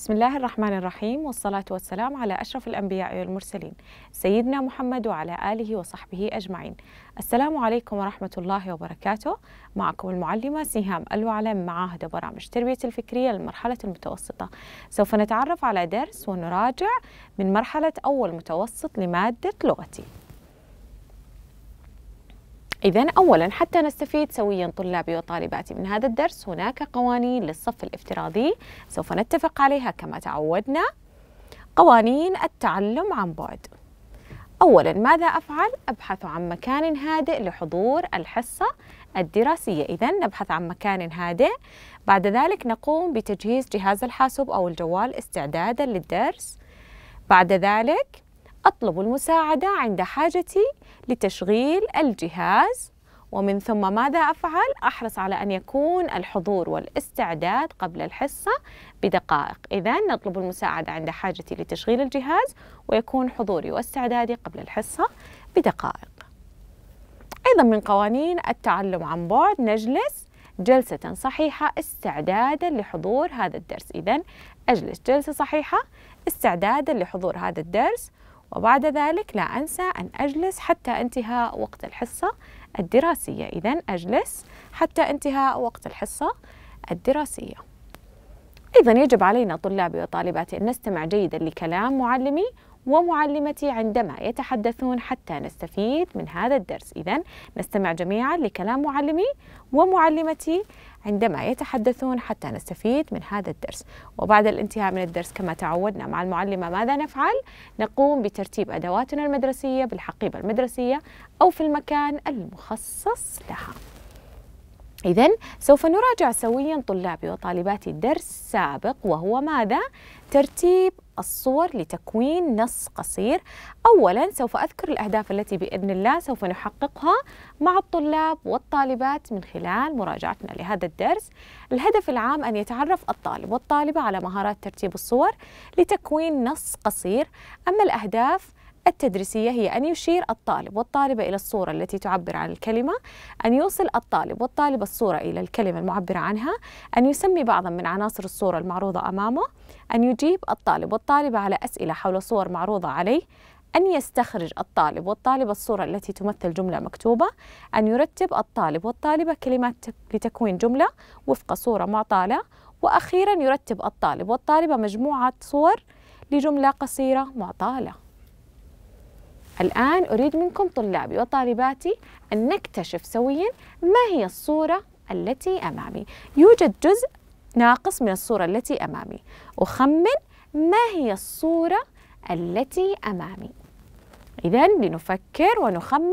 بسم الله الرحمن الرحيم والصلاة والسلام على أشرف الأنبياء والمرسلين سيدنا محمد وعلى آله وصحبه أجمعين السلام عليكم ورحمة الله وبركاته معكم المعلمة سهام الوعلى من معاهد برامج تربية الفكرية للمرحلة المتوسطة سوف نتعرف على درس ونراجع من مرحلة أول متوسط لمادة لغتي إذا أولا حتى نستفيد سويا طلابي وطالباتي من هذا الدرس هناك قوانين للصف الافتراضي سوف نتفق عليها كما تعودنا قوانين التعلم عن بعد أولا ماذا أفعل؟ أبحث عن مكان هادئ لحضور الحصة الدراسية إذا نبحث عن مكان هادئ بعد ذلك نقوم بتجهيز جهاز الحاسوب أو الجوال استعدادا للدرس بعد ذلك أطلب المساعدة عند حاجتي لتشغيل الجهاز ومن ثم ماذا أفعل؟ أحرص على أن يكون الحضور والاستعداد قبل الحصة بدقائق إذا نطلب المساعدة عند حاجتي لتشغيل الجهاز ويكون حضوري واستعدادي قبل الحصة بدقائق أيضا من قوانين التعلم عن بعد نجلس جلسة صحيحة استعدادا لحضور هذا الدرس إذا أجلس جلسة صحيحة استعدادا لحضور هذا الدرس وبعد ذلك لا أنسى أن أجلس حتى انتهاء وقت الحصة الدراسية إذا أجلس حتى انتهاء وقت الحصة الدراسية أيضا يجب علينا طلابي وطالباتي أن نستمع جيدا لكلام معلمي ومعلمتي عندما يتحدثون حتى نستفيد من هذا الدرس إذا نستمع جميعا لكلام معلمي ومعلمتي عندما يتحدثون حتى نستفيد من هذا الدرس وبعد الانتهاء من الدرس كما تعودنا مع المعلمة ماذا نفعل؟ نقوم بترتيب أدواتنا المدرسية بالحقيبة المدرسية أو في المكان المخصص لها إذا سوف نراجع سويا طلابي وطالباتي درس سابق وهو ماذا؟ ترتيب الصور لتكوين نص قصير أولا سوف أذكر الأهداف التي بإذن الله سوف نحققها مع الطلاب والطالبات من خلال مراجعتنا لهذا الدرس الهدف العام أن يتعرف الطالب والطالبة على مهارات ترتيب الصور لتكوين نص قصير أما الأهداف التدريسية هي أن يشير الطالب والطالبة إلى الصورة التي تعبر عن الكلمة أن يوصل الطالب والطالبة الصورة إلى الكلمة المعبرة عنها أن يسمي بعضا من عناصر الصورة المعروضة أمامه أن يجيب الطالب والطالبة على أسئلة حول صور معروضة عليه أن يستخرج الطالب والطالبة الصورة التي تمثل جملة مكتوبة أن يرتب الطالب والطالبة كلمات لتكوين جملة وفق صورة معطاة وأخيرا يرتب الطالب والطالبة مجموعة صور لجملة قصيرة معطالة الآن أريد منكم طلابي وطالباتي أن نكتشف سويا ما هي الصورة التي أمامي يوجد جزء ناقص من الصورة التي أمامي أخمن ما هي الصورة التي أمامي إذا لنفكر ونخمن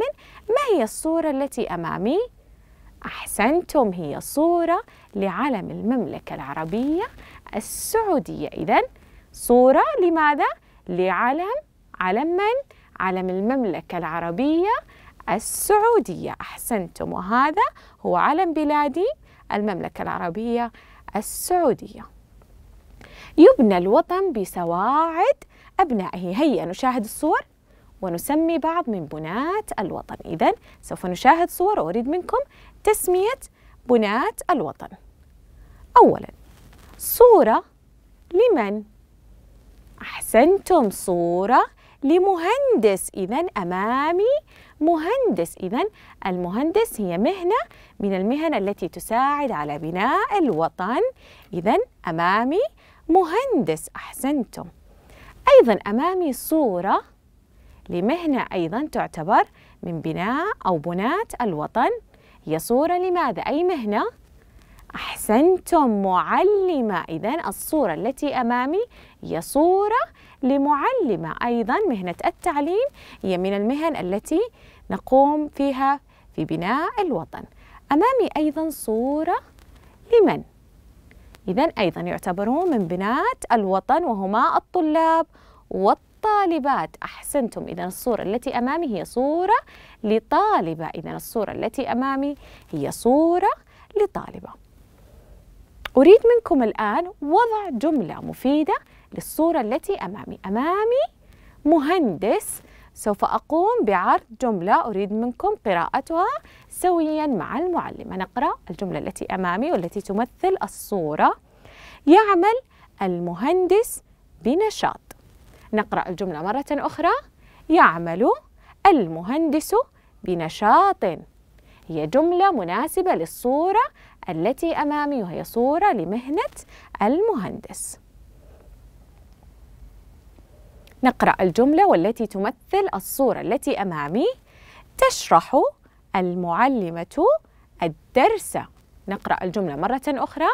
ما هي الصورة التي أمامي؟ أحسنتم هي صورة لعلم المملكة العربية السعودية إذا صورة لماذا؟ لعلم علم من؟ علم المملكة العربية السعودية أحسنتم وهذا هو علم بلادي المملكة العربية السعودية يبنى الوطن بسواعد أبنائه هيا نشاهد الصور ونسمي بعض من بنات الوطن إذا سوف نشاهد صور وأريد منكم تسمية بنات الوطن أولا صورة لمن؟ أحسنتم صورة لمهندس إذا أمامي مهندس إذا المهندس هي مهنة من المهن التي تساعد على بناء الوطن إذا أمامي مهندس أحسنتم أيضا أمامي صورة لمهنة أيضا تعتبر من بناء أو بناة الوطن هي صورة لماذا أي مهنة؟ أحسنتم معلمة إذا الصورة التي أمامي هي صورة لمعلمة أيضا مهنة التعليم هي من المهن التي نقوم فيها في بناء الوطن أمامي أيضا صورة لمن؟ إذا أيضا يعتبرون من بنات الوطن وهما الطلاب والطالبات أحسنتم إذا الصورة التي أمامي هي صورة لطالبة إذا الصورة التي أمامي هي صورة لطالبة أريد منكم الآن وضع جملة مفيدة للصورة التي أمامي أمامي مهندس سوف أقوم بعرض جملة أريد منكم قراءتها سويا مع المعلمة نقرأ الجملة التي أمامي والتي تمثل الصورة يعمل المهندس بنشاط نقرأ الجملة مرة أخرى يعمل المهندس بنشاط هي جملة مناسبة للصورة التي أمامي وهي صورة لمهنة المهندس نقرأ الجملة والتي تمثل الصورة التي أمامي تشرح المعلمة الدرس نقرأ الجملة مرة أخرى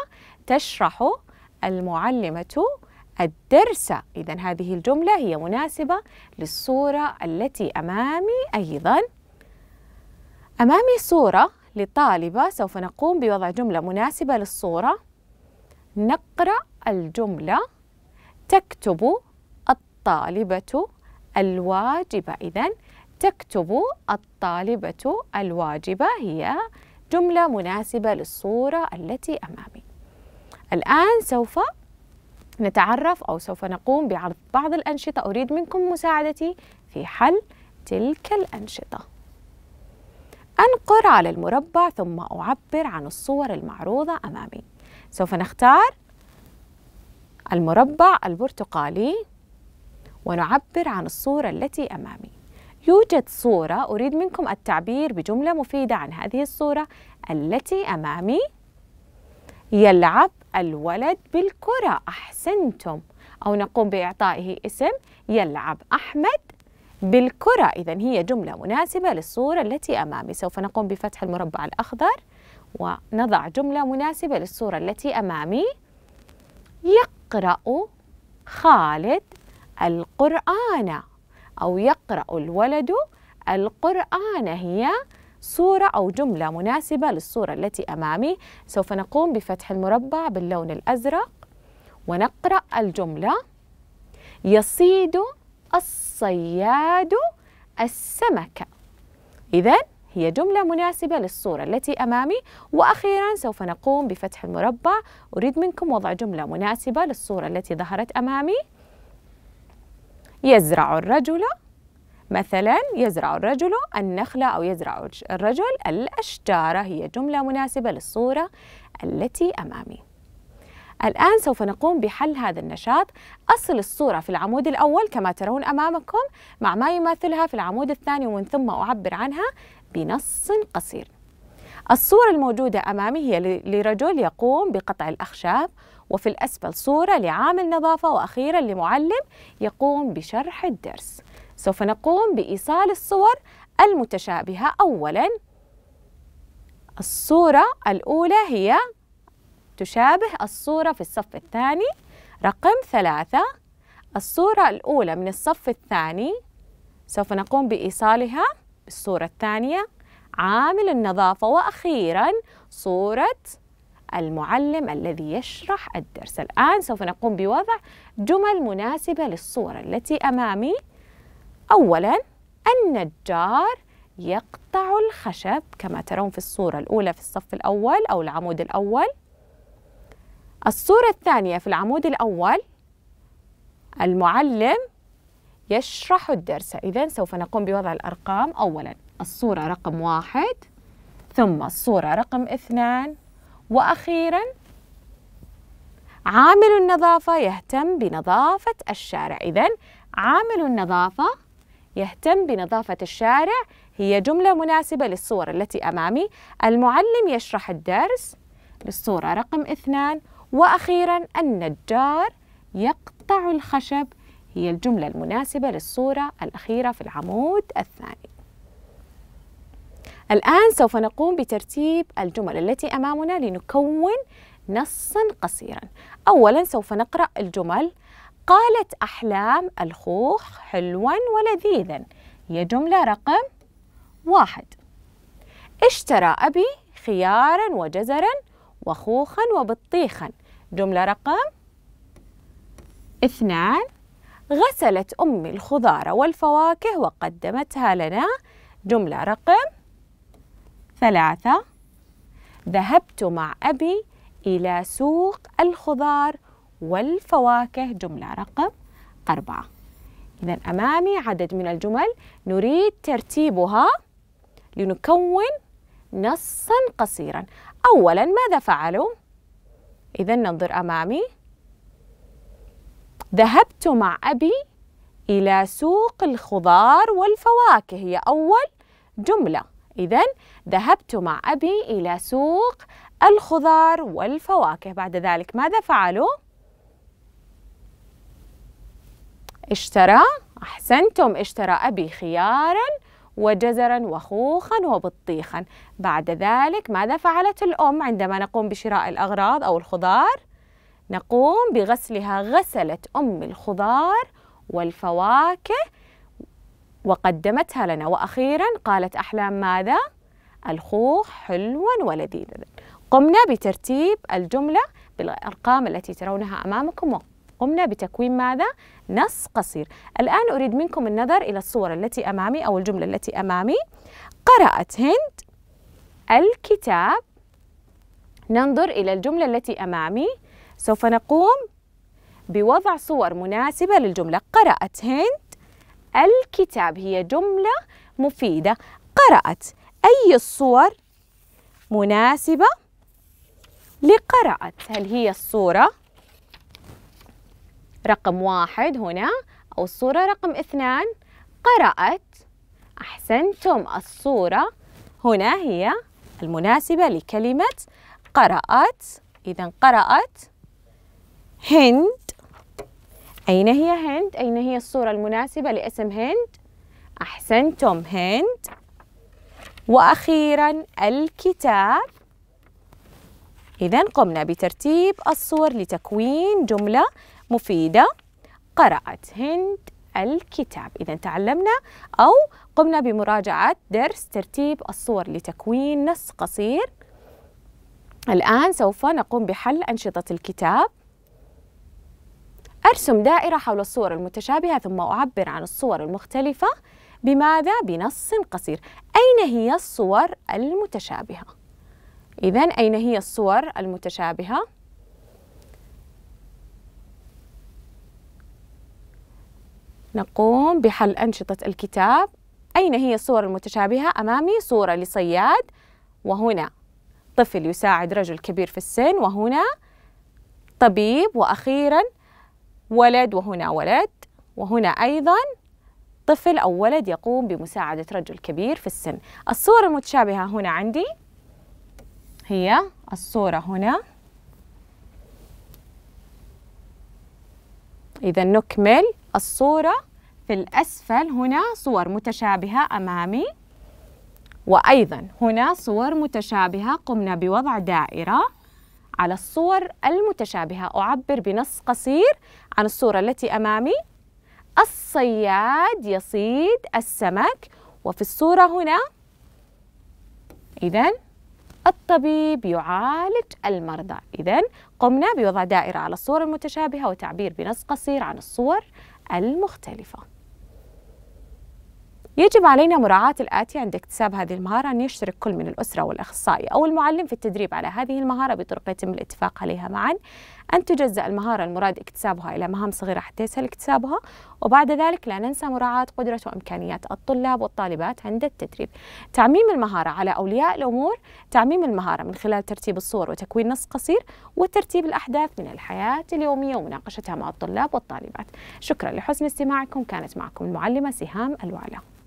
تشرح المعلمة الدرس إذا هذه الجملة هي مناسبة للصورة التي أمامي أيضا أمامي صورة لطالبة سوف نقوم بوضع جملة مناسبة للصورة نقرأ الجملة تكتب الطالبة الواجبة إذا تكتب الطالبة الواجبة هي جملة مناسبة للصورة التي أمامي الآن سوف نتعرف أو سوف نقوم بعرض بعض الأنشطة أريد منكم مساعدتي في حل تلك الأنشطة أنقر على المربع ثم أعبر عن الصور المعروضة أمامي سوف نختار المربع البرتقالي ونعبر عن الصورة التي أمامي يوجد صورة أريد منكم التعبير بجملة مفيدة عن هذه الصورة التي أمامي يلعب الولد بالكرة أحسنتم أو نقوم بإعطائه اسم يلعب أحمد بالكرة إذا هي جملة مناسبة للصورة التي أمامي سوف نقوم بفتح المربع الأخضر ونضع جملة مناسبة للصورة التي أمامي يقرأ خالد القرآن أو يقرأ الولد القرآن هي صورة أو جملة مناسبة للصورة التي أمامي سوف نقوم بفتح المربع باللون الأزرق ونقرأ الجملة يصيد الصياد السمكة إذا هي جملة مناسبة للصورة التي أمامي وأخيرا سوف نقوم بفتح المربع أريد منكم وضع جملة مناسبة للصورة التي ظهرت أمامي يزرع الرجل مثلا يزرع الرجل النخلة أو يزرع الرجل الأشجار هي جملة مناسبة للصورة التي أمامي الآن سوف نقوم بحل هذا النشاط أصل الصورة في العمود الأول كما ترون أمامكم مع ما يماثلها في العمود الثاني ومن ثم أعبر عنها بنص قصير الصورة الموجودة أمامي هي لرجل يقوم بقطع الأخشاب وفي الأسفل صورة لعامل نظافة وأخيرا لمعلم يقوم بشرح الدرس سوف نقوم بإيصال الصور المتشابهة أولا الصورة الأولى هي تشابه الصورة في الصف الثاني رقم ثلاثة الصورة الأولى من الصف الثاني سوف نقوم بإيصالها بالصورة الثانية عامل النظافة وأخيرا صورة المعلم الذي يشرح الدرس الآن سوف نقوم بوضع جمل مناسبة للصورة التي أمامي أولا النجار يقطع الخشب كما ترون في الصورة الأولى في الصف الأول أو العمود الأول الصورة الثانية في العمود الأول المعلم يشرح الدرس إذا سوف نقوم بوضع الأرقام أولا الصورة رقم واحد ثم الصورة رقم اثنان وأخيرا عامل النظافة يهتم بنظافة الشارع إذا عامل النظافة يهتم بنظافة الشارع هي جملة مناسبة للصور التي أمامي المعلم يشرح الدرس للصورة رقم اثنان وأخيرا النجار يقطع الخشب هي الجملة المناسبة للصورة الأخيرة في العمود الثاني الآن سوف نقوم بترتيب الجمل التي أمامنا لنكون نصا قصيرا أولا سوف نقرأ الجمل قالت أحلام الخوخ حلوا ولذيذا هي جملة رقم واحد اشترى أبي خيارا وجزرا وخوخا وبطيخا جملة رقم اثنان غسلت أمي الخضار والفواكه وقدمتها لنا جملة رقم ثلاثة ذهبت مع أبي إلى سوق الخضار والفواكه جملة رقم أربعة إذا أمامي عدد من الجمل نريد ترتيبها لنكون نصا قصيرا أولا ماذا فعلوا؟ إذا ننظر أمامي ذهبت مع أبي إلى سوق الخضار والفواكه هي أول جملة إذا ذهبت مع أبي إلى سوق الخضار والفواكه بعد ذلك ماذا فعلوا؟ اشترى أحسنتم اشترى أبي خياراً وجزرا وخوخا وبطيخا بعد ذلك ماذا فعلت الأم عندما نقوم بشراء الأغراض أو الخضار؟ نقوم بغسلها غسلت أم الخضار والفواكه وقدمتها لنا وأخيرا قالت أحلام ماذا؟ الخوخ حلوا ولذيذا قمنا بترتيب الجملة بالأرقام التي ترونها أمامكم وقمنا بتكوين ماذا؟ نص قصير الآن أريد منكم النظر إلى الصور التي أمامي أو الجملة التي أمامي قرأت هند الكتاب ننظر إلى الجملة التي أمامي سوف نقوم بوضع صور مناسبة للجملة قرأت هند الكتاب هي جملة مفيدة قرأت أي الصور مناسبة لقرأت هل هي الصورة رقم واحد هنا أو الصورة رقم اثنان قرأت أحسنتم الصورة هنا هي المناسبة لكلمة قرأت إذا قرأت هند أين هي هند؟ أين هي الصورة المناسبة لاسم هند؟ أحسنتم هند وأخيرا الكتاب إذا قمنا بترتيب الصور لتكوين جملة مفيدة قرأت هند الكتاب إذا تعلمنا أو قمنا بمراجعة درس ترتيب الصور لتكوين نص قصير الآن سوف نقوم بحل أنشطة الكتاب أرسم دائرة حول الصور المتشابهة ثم أعبر عن الصور المختلفة بماذا؟ بنص قصير أين هي الصور المتشابهة؟ إذا أين هي الصور المتشابهة؟ نقوم بحل أنشطة الكتاب أين هي الصور المتشابهة؟ أمامي صورة لصياد وهنا طفل يساعد رجل كبير في السن وهنا طبيب وأخيرا ولد وهنا ولد وهنا أيضا طفل أو ولد يقوم بمساعدة رجل كبير في السن الصورة المتشابهة هنا عندي هي الصورة هنا إذا نكمل الصورة في الأسفل هنا صور متشابهة أمامي وأيضا هنا صور متشابهة قمنا بوضع دائرة على الصور المتشابهة أعبر بنص قصير عن الصورة التي أمامي الصياد يصيد السمك وفي الصورة هنا إذا الطبيب يعالج المرضى إذا قمنا بوضع دائرة على الصور المتشابهة وتعبير بنص قصير عن الصور المختلفه يجب علينا مراعاة الآتي عند اكتساب هذه المهارة أن يشترك كل من الأسرة والأخصائي أو المعلم في التدريب على هذه المهارة بطرق يتم الاتفاق عليها معا أن تجزأ المهارة المراد اكتسابها إلى مهام صغيرة حتى يسهل اكتسابها وبعد ذلك لا ننسى مراعاة قدرة وإمكانيات الطلاب والطالبات عند التدريب تعميم المهارة على أولياء الأمور تعميم المهارة من خلال ترتيب الصور وتكوين نص قصير وترتيب الأحداث من الحياة اليومية ومناقشتها مع الطلاب والطالبات شكرا لحسن استماعكم كانت معكم المعلمة سهام الوعلة